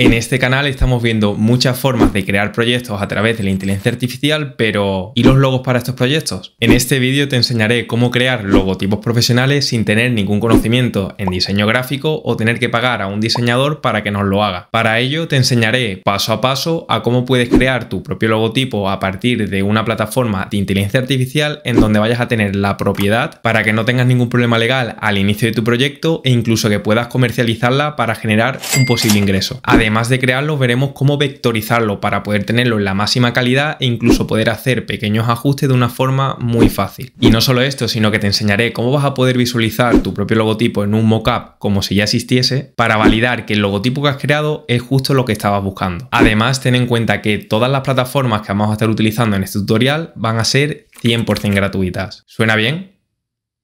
En este canal estamos viendo muchas formas de crear proyectos a través de la inteligencia artificial, pero ¿y los logos para estos proyectos? En este vídeo te enseñaré cómo crear logotipos profesionales sin tener ningún conocimiento en diseño gráfico o tener que pagar a un diseñador para que nos lo haga. Para ello te enseñaré paso a paso a cómo puedes crear tu propio logotipo a partir de una plataforma de inteligencia artificial en donde vayas a tener la propiedad para que no tengas ningún problema legal al inicio de tu proyecto e incluso que puedas comercializarla para generar un posible ingreso. Además, además de crearlo, veremos cómo vectorizarlo para poder tenerlo en la máxima calidad e incluso poder hacer pequeños ajustes de una forma muy fácil. Y no solo esto, sino que te enseñaré cómo vas a poder visualizar tu propio logotipo en un mockup como si ya existiese para validar que el logotipo que has creado es justo lo que estabas buscando. Además, ten en cuenta que todas las plataformas que vamos a estar utilizando en este tutorial van a ser 100% gratuitas. ¿Suena bien?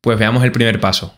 Pues veamos el primer paso.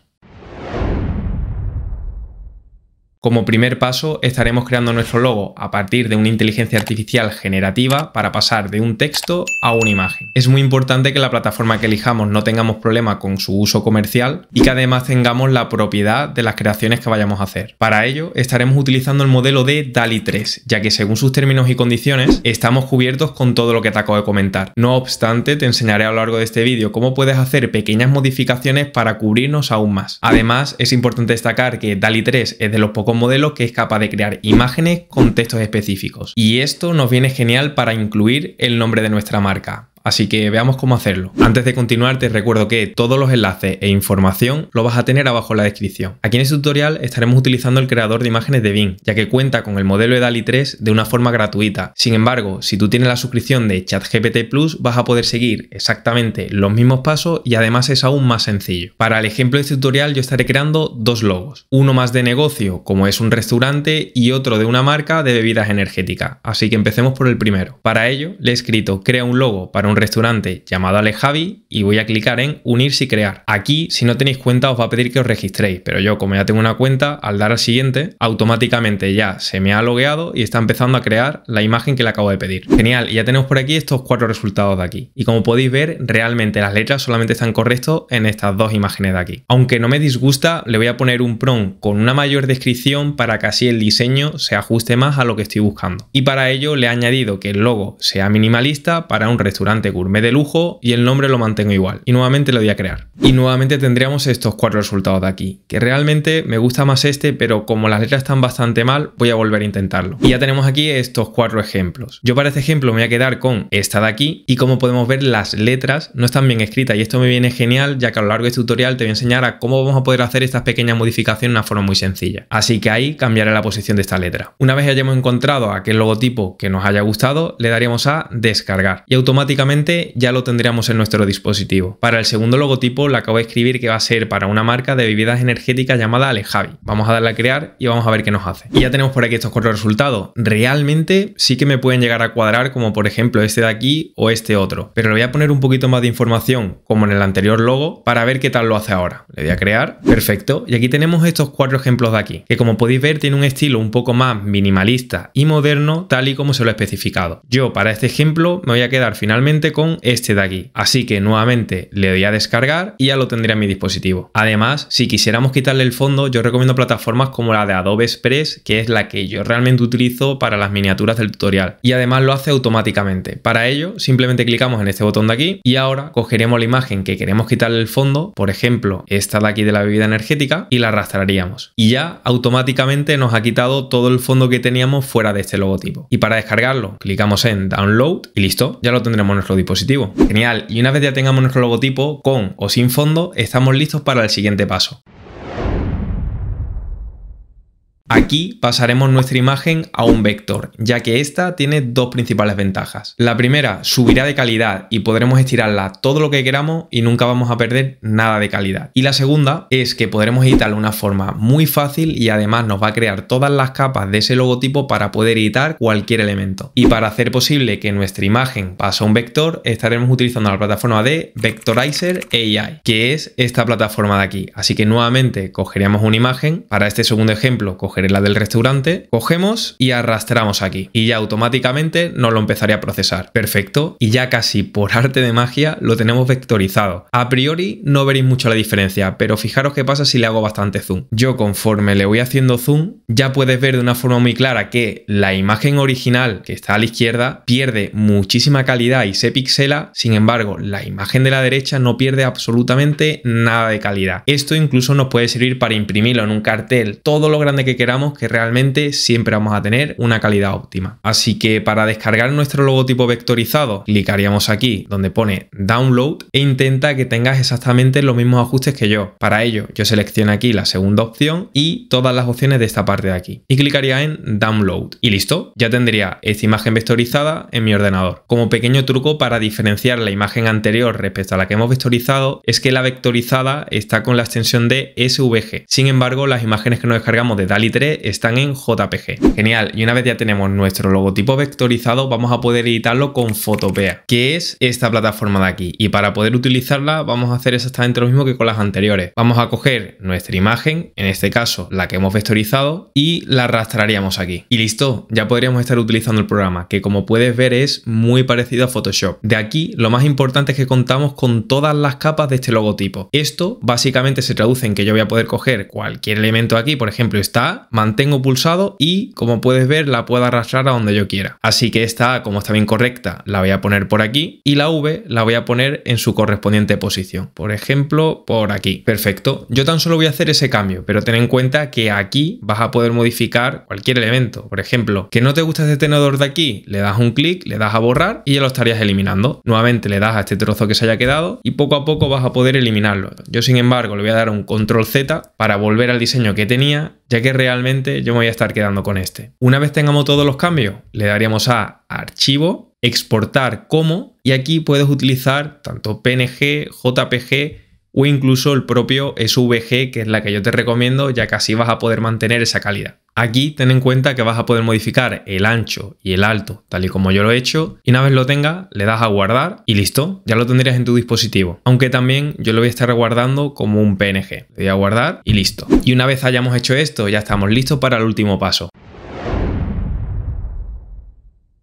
Como primer paso, estaremos creando nuestro logo a partir de una inteligencia artificial generativa para pasar de un texto a una imagen. Es muy importante que la plataforma que elijamos no tengamos problema con su uso comercial y que además tengamos la propiedad de las creaciones que vayamos a hacer. Para ello, estaremos utilizando el modelo de DALI 3, ya que según sus términos y condiciones, estamos cubiertos con todo lo que te acabo de comentar. No obstante, te enseñaré a lo largo de este vídeo cómo puedes hacer pequeñas modificaciones para cubrirnos aún más. Además, es importante destacar que DALI 3 es de los pocos con modelo que es capaz de crear imágenes con textos específicos. Y esto nos viene genial para incluir el nombre de nuestra marca. Así que veamos cómo hacerlo. Antes de continuar te recuerdo que todos los enlaces e información lo vas a tener abajo en la descripción. Aquí en este tutorial estaremos utilizando el creador de imágenes de Bing, ya que cuenta con el modelo de DALI 3 de una forma gratuita. Sin embargo, si tú tienes la suscripción de ChatGPT Plus vas a poder seguir exactamente los mismos pasos y además es aún más sencillo. Para el ejemplo de este tutorial yo estaré creando dos logos, uno más de negocio como es un restaurante y otro de una marca de bebidas energéticas. Así que empecemos por el primero. Para ello le he escrito crea un logo para un restaurante llamado Alejavi y voy a clicar en unirse y crear. Aquí, si no tenéis cuenta, os va a pedir que os registréis, pero yo como ya tengo una cuenta, al dar al siguiente, automáticamente ya se me ha logueado y está empezando a crear la imagen que le acabo de pedir. Genial, ya tenemos por aquí estos cuatro resultados de aquí. Y como podéis ver, realmente las letras solamente están correctas en estas dos imágenes de aquí. Aunque no me disgusta, le voy a poner un prompt con una mayor descripción para que así el diseño se ajuste más a lo que estoy buscando. Y para ello le he añadido que el logo sea minimalista para un restaurante restaurante gourmet de lujo y el nombre lo mantengo igual. Y nuevamente lo voy a crear. Y nuevamente tendríamos estos cuatro resultados de aquí, que realmente me gusta más este, pero como las letras están bastante mal, voy a volver a intentarlo. Y ya tenemos aquí estos cuatro ejemplos. Yo para este ejemplo me voy a quedar con esta de aquí y como podemos ver las letras no están bien escritas y esto me viene genial ya que a lo largo de este tutorial te voy a enseñar a cómo vamos a poder hacer estas pequeñas modificaciones de una forma muy sencilla. Así que ahí cambiaré la posición de esta letra. Una vez hayamos encontrado aquel logotipo que nos haya gustado, le daríamos a descargar y automáticamente ya lo tendríamos en nuestro dispositivo. Para el segundo logotipo le acabo de escribir que va a ser para una marca de bebidas energéticas llamada Alejavi. Vamos a darle a crear y vamos a ver qué nos hace. Y ya tenemos por aquí estos cuatro resultados. Realmente sí que me pueden llegar a cuadrar como por ejemplo este de aquí o este otro. Pero le voy a poner un poquito más de información como en el anterior logo para ver qué tal lo hace ahora. Le voy a crear. Perfecto. Y aquí tenemos estos cuatro ejemplos de aquí, que como podéis ver tiene un estilo un poco más minimalista y moderno tal y como se lo he especificado. Yo para este ejemplo me voy a quedar finalmente con este de aquí. Así que nuevamente le doy a descargar y ya lo tendría en mi dispositivo. Además, si quisiéramos quitarle el fondo, yo recomiendo plataformas como la de Adobe Express, que es la que yo realmente utilizo para las miniaturas del tutorial. Y además lo hace automáticamente. Para ello, simplemente clicamos en este botón de aquí y ahora cogeremos la imagen que queremos quitarle el fondo, por ejemplo, esta de aquí de la bebida energética, y la arrastraríamos. Y ya automáticamente nos ha quitado todo el fondo que teníamos fuera de este logotipo. Y para descargarlo, clicamos en Download y listo, ya lo tendremos en dispositivo. Genial, y una vez ya tengamos nuestro logotipo, con o sin fondo, estamos listos para el siguiente paso. Aquí pasaremos nuestra imagen a un vector, ya que esta tiene dos principales ventajas. La primera, subirá de calidad y podremos estirarla todo lo que queramos y nunca vamos a perder nada de calidad. Y la segunda es que podremos editar de una forma muy fácil y además nos va a crear todas las capas de ese logotipo para poder editar cualquier elemento. Y para hacer posible que nuestra imagen pase a un vector, estaremos utilizando la plataforma de Vectorizer AI, que es esta plataforma de aquí. Así que nuevamente cogeríamos una imagen. Para este segundo ejemplo, cogeríamos la del restaurante, cogemos y arrastramos aquí. Y ya automáticamente nos lo empezaría a procesar. Perfecto. Y ya casi por arte de magia lo tenemos vectorizado. A priori no veréis mucho la diferencia, pero fijaros qué pasa si le hago bastante zoom. Yo conforme le voy haciendo zoom, ya puedes ver de una forma muy clara que la imagen original que está a la izquierda pierde muchísima calidad y se pixela, sin embargo la imagen de la derecha no pierde absolutamente nada de calidad. Esto incluso nos puede servir para imprimirlo en un cartel todo lo grande que queramos que realmente siempre vamos a tener una calidad óptima. Así que para descargar nuestro logotipo vectorizado, clicaríamos aquí donde pone download e intenta que tengas exactamente los mismos ajustes que yo. Para ello, yo selecciono aquí la segunda opción y todas las opciones de esta parte de aquí. Y clicaría en download y listo, ya tendría esta imagen vectorizada en mi ordenador. Como pequeño truco para diferenciar la imagen anterior respecto a la que hemos vectorizado es que la vectorizada está con la extensión de SVG. Sin embargo, las imágenes que nos descargamos de DALI están en JPG. Genial, y una vez ya tenemos nuestro logotipo vectorizado, vamos a poder editarlo con Photopea, que es esta plataforma de aquí. Y para poder utilizarla vamos a hacer exactamente lo mismo que con las anteriores. Vamos a coger nuestra imagen, en este caso la que hemos vectorizado, y la arrastraríamos aquí. Y listo, ya podríamos estar utilizando el programa, que como puedes ver es muy parecido a Photoshop. De aquí lo más importante es que contamos con todas las capas de este logotipo. Esto básicamente se traduce en que yo voy a poder coger cualquier elemento aquí, por ejemplo está mantengo pulsado y como puedes ver la puedo arrastrar a donde yo quiera. Así que esta A como está bien correcta la voy a poner por aquí y la V la voy a poner en su correspondiente posición. Por ejemplo por aquí. Perfecto. Yo tan solo voy a hacer ese cambio pero ten en cuenta que aquí vas a poder modificar cualquier elemento. Por ejemplo que no te gusta este tenedor de aquí le das un clic, le das a borrar y ya lo estarías eliminando. Nuevamente le das a este trozo que se haya quedado y poco a poco vas a poder eliminarlo. Yo sin embargo le voy a dar un control Z para volver al diseño que tenía ya que realmente realmente yo me voy a estar quedando con este. Una vez tengamos todos los cambios, le daríamos a archivo, exportar como, y aquí puedes utilizar tanto PNG, JPG o incluso el propio SVG, que es la que yo te recomiendo, ya que así vas a poder mantener esa calidad. Aquí ten en cuenta que vas a poder modificar el ancho y el alto, tal y como yo lo he hecho, y una vez lo tengas, le das a guardar y listo, ya lo tendrías en tu dispositivo. Aunque también yo lo voy a estar guardando como un PNG. Le voy a guardar y listo. Y una vez hayamos hecho esto, ya estamos listos para el último paso.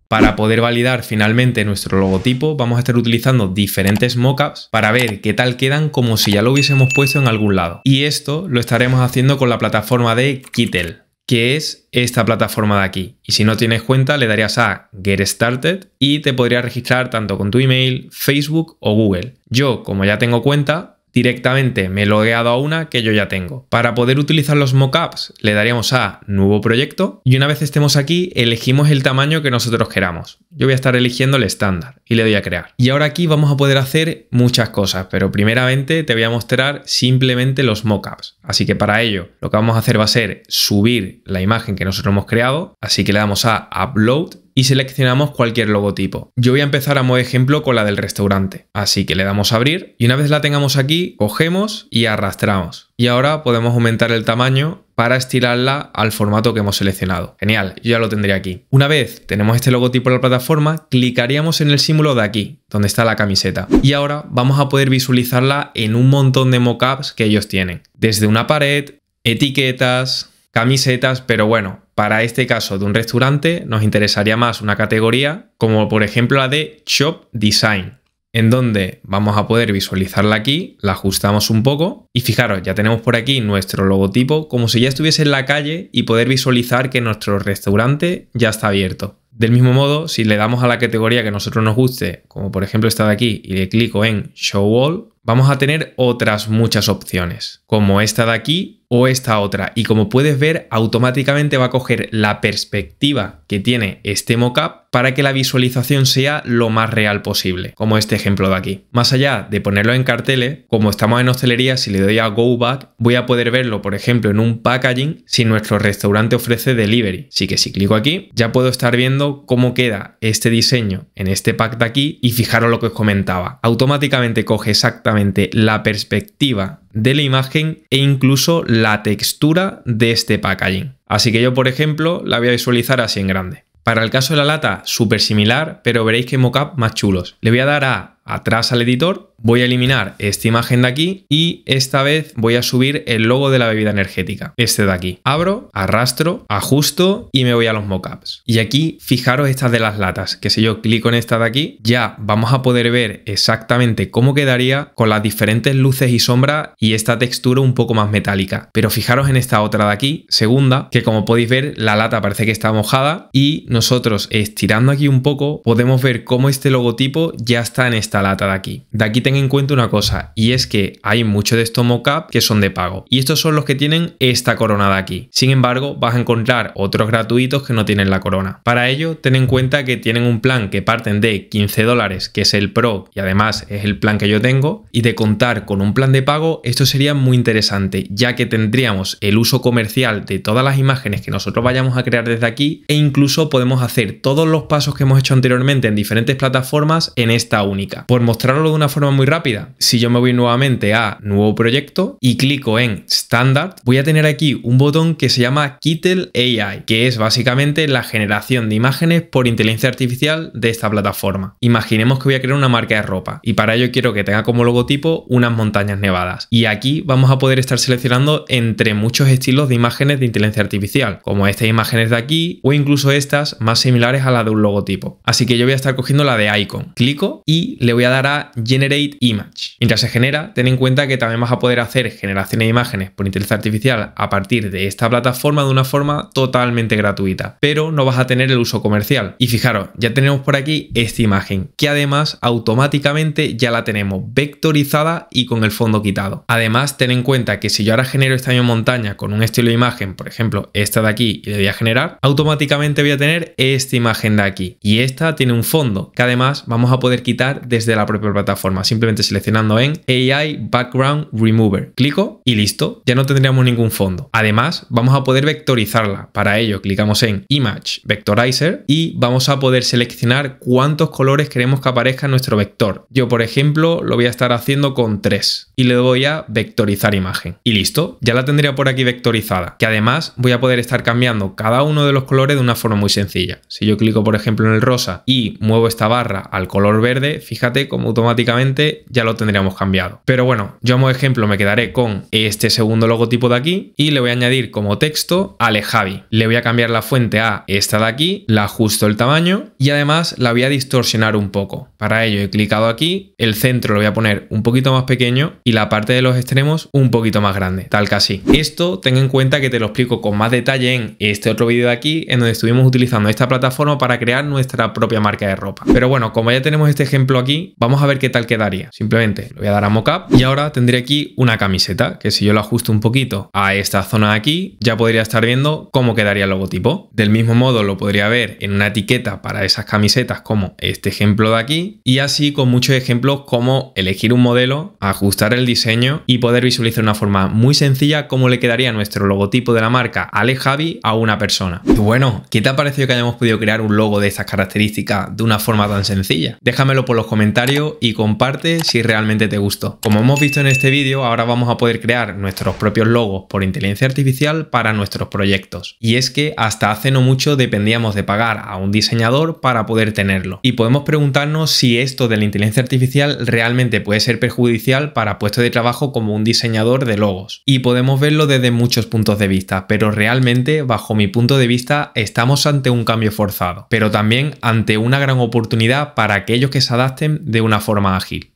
Para poder validar finalmente nuestro logotipo vamos a estar utilizando diferentes mockups para ver qué tal quedan como si ya lo hubiésemos puesto en algún lado. Y esto lo estaremos haciendo con la plataforma de Kittel que es esta plataforma de aquí. Y si no tienes cuenta, le darías a Get Started y te podrías registrar tanto con tu email, Facebook o Google. Yo, como ya tengo cuenta, Directamente me he logueado a una que yo ya tengo. Para poder utilizar los mockups le daríamos a Nuevo proyecto y una vez estemos aquí elegimos el tamaño que nosotros queramos. Yo voy a estar eligiendo el estándar y le doy a crear. Y ahora aquí vamos a poder hacer muchas cosas, pero primeramente te voy a mostrar simplemente los mockups. Así que para ello lo que vamos a hacer va a ser subir la imagen que nosotros hemos creado, así que le damos a Upload y seleccionamos cualquier logotipo. Yo voy a empezar a modo ejemplo con la del restaurante, así que le damos a abrir y una vez la tengamos aquí, cogemos y arrastramos. Y ahora podemos aumentar el tamaño para estirarla al formato que hemos seleccionado. Genial, yo ya lo tendría aquí. Una vez tenemos este logotipo en la plataforma, clicaríamos en el símbolo de aquí, donde está la camiseta. Y ahora vamos a poder visualizarla en un montón de mockups que ellos tienen. Desde una pared, etiquetas, camisetas, pero bueno, para este caso de un restaurante nos interesaría más una categoría como por ejemplo la de Shop Design, en donde vamos a poder visualizarla aquí, la ajustamos un poco y fijaros, ya tenemos por aquí nuestro logotipo como si ya estuviese en la calle y poder visualizar que nuestro restaurante ya está abierto. Del mismo modo, si le damos a la categoría que nosotros nos guste, como por ejemplo esta de aquí, y le clico en Show All, vamos a tener otras muchas opciones, como esta de aquí, o esta otra. Y como puedes ver, automáticamente va a coger la perspectiva que tiene este mockup para que la visualización sea lo más real posible, como este ejemplo de aquí. Más allá de ponerlo en carteles, como estamos en hostelería, si le doy a Go Back, voy a poder verlo, por ejemplo, en un packaging si nuestro restaurante ofrece delivery. Así que si clico aquí, ya puedo estar viendo cómo queda este diseño en este pack de aquí y fijaros lo que os comentaba. Automáticamente coge exactamente la perspectiva de la imagen e incluso la textura de este packaging. Así que yo, por ejemplo, la voy a visualizar así en grande. Para el caso de la lata, súper similar, pero veréis que mockup más chulos. Le voy a dar a atrás al editor, voy a eliminar esta imagen de aquí y esta vez voy a subir el logo de la bebida energética, este de aquí. Abro, arrastro, ajusto y me voy a los mockups. Y aquí fijaros estas de las latas, que si yo clico en esta de aquí, ya vamos a poder ver exactamente cómo quedaría con las diferentes luces y sombras y esta textura un poco más metálica. Pero fijaros en esta otra de aquí, segunda, que como podéis ver la lata parece que está mojada y nosotros estirando aquí un poco podemos ver cómo este logotipo ya está en esta lata de aquí. De aquí ten en cuenta una cosa, y es que hay muchos de estos mockup que son de pago, y estos son los que tienen esta corona de aquí. Sin embargo, vas a encontrar otros gratuitos que no tienen la corona. Para ello, ten en cuenta que tienen un plan que parten de 15 dólares, que es el Pro, y además es el plan que yo tengo, y de contar con un plan de pago, esto sería muy interesante, ya que tendríamos el uso comercial de todas las imágenes que nosotros vayamos a crear desde aquí, e incluso podemos hacer todos los pasos que hemos hecho anteriormente en diferentes plataformas en esta única. Por mostrarlo de una forma muy rápida, si yo me voy nuevamente a nuevo proyecto y clico en Standard, voy a tener aquí un botón que se llama Kittel AI, que es básicamente la generación de imágenes por inteligencia artificial de esta plataforma. Imaginemos que voy a crear una marca de ropa y para ello quiero que tenga como logotipo unas montañas nevadas. Y aquí vamos a poder estar seleccionando entre muchos estilos de imágenes de inteligencia artificial, como estas imágenes de aquí o incluso estas más similares a la de un logotipo. Así que yo voy a estar cogiendo la de icon. Clico y le voy a dar a Generate Image. Mientras se genera, ten en cuenta que también vas a poder hacer generaciones de imágenes por inteligencia artificial a partir de esta plataforma de una forma totalmente gratuita, pero no vas a tener el uso comercial. Y fijaros, ya tenemos por aquí esta imagen, que además automáticamente ya la tenemos vectorizada y con el fondo quitado. Además, ten en cuenta que si yo ahora genero esta misma montaña con un estilo de imagen, por ejemplo, esta de aquí, y le voy a generar, automáticamente voy a tener esta imagen de aquí. Y esta tiene un fondo que además vamos a poder quitar desde de la propia plataforma, simplemente seleccionando en AI Background Remover. Clico y listo, ya no tendríamos ningún fondo. Además, vamos a poder vectorizarla. Para ello, clicamos en Image Vectorizer y vamos a poder seleccionar cuántos colores queremos que aparezca en nuestro vector. Yo, por ejemplo, lo voy a estar haciendo con tres y le voy a vectorizar imagen. Y listo, ya la tendría por aquí vectorizada, que además voy a poder estar cambiando cada uno de los colores de una forma muy sencilla. Si yo clico, por ejemplo, en el rosa y muevo esta barra al color verde, fija como automáticamente ya lo tendríamos cambiado. Pero bueno, yo como ejemplo me quedaré con este segundo logotipo de aquí y le voy a añadir como texto Alejavi. Le voy a cambiar la fuente a esta de aquí, la ajusto el tamaño y además la voy a distorsionar un poco. Para ello he clicado aquí, el centro lo voy a poner un poquito más pequeño y la parte de los extremos un poquito más grande, tal que así. Esto ten en cuenta que te lo explico con más detalle en este otro vídeo de aquí en donde estuvimos utilizando esta plataforma para crear nuestra propia marca de ropa. Pero bueno, como ya tenemos este ejemplo aquí, vamos a ver qué tal quedaría. Simplemente lo voy a dar a mockup y ahora tendré aquí una camiseta que si yo lo ajusto un poquito a esta zona de aquí, ya podría estar viendo cómo quedaría el logotipo. Del mismo modo lo podría ver en una etiqueta para esas camisetas como este ejemplo de aquí y así con muchos ejemplos como elegir un modelo, ajustar el diseño y poder visualizar de una forma muy sencilla cómo le quedaría nuestro logotipo de la marca Alejavi a una persona. bueno, ¿qué te ha parecido que hayamos podido crear un logo de estas características de una forma tan sencilla? Déjamelo por los comentarios comentario y comparte si realmente te gustó. Como hemos visto en este vídeo, ahora vamos a poder crear nuestros propios logos por inteligencia artificial para nuestros proyectos. Y es que hasta hace no mucho dependíamos de pagar a un diseñador para poder tenerlo. Y podemos preguntarnos si esto de la inteligencia artificial realmente puede ser perjudicial para puestos de trabajo como un diseñador de logos. Y podemos verlo desde muchos puntos de vista, pero realmente, bajo mi punto de vista, estamos ante un cambio forzado, pero también ante una gran oportunidad para aquellos que se adapten de una forma ágil.